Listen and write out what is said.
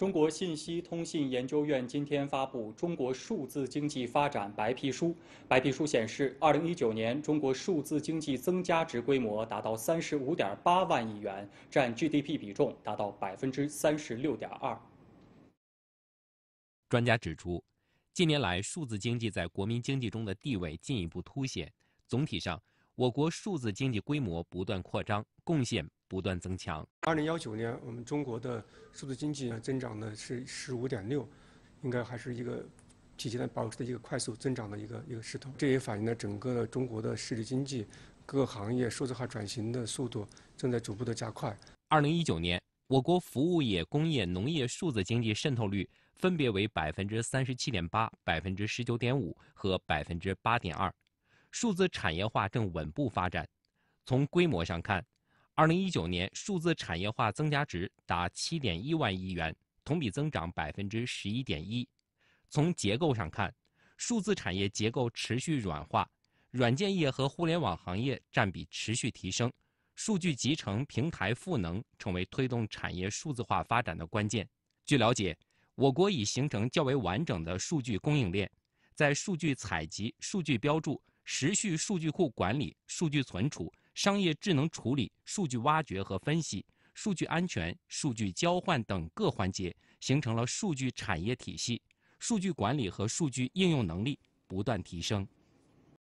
中国信息通信研究院今天发布《中国数字经济发展白皮书》。白皮书显示，二零一九年中国数字经济增加值规模达到三十五点八万亿元，占 GDP 比重达到百分之三十六点二。专家指出，近年来数字经济在国民经济中的地位进一步凸显。总体上，我国数字经济规模不断扩张，贡献。不断增强。二零幺九年，我们中国的数字经济增长呢是十五点六，应该还是一个体现在保持的一个快速增长的一个一个势头。这也反映了整个的中国的实体经济、各行业数字化转型的速度正在逐步的加快。二零一九年，我国服务业、工业、农业数字经济渗透率分别为百分之三十七点八、百分之十九点五和百分之八点二，数字产业化正稳步发展。从规模上看。二零一九年，数字产业化增加值达七点一万亿元，同比增长百分之十一点一。从结构上看，数字产业结构持续软化，软件业和互联网行业占比持续提升，数据集成平台赋能成为推动产业数字化发展的关键。据了解，我国已形成较为完整的数据供应链，在数据采集、数据标注、时序数据库管理、数据存储。商业智能处理、数据挖掘和分析、数据安全、数据交换等各环节，形成了数据产业体系，数据管理和数据应用能力不断提升。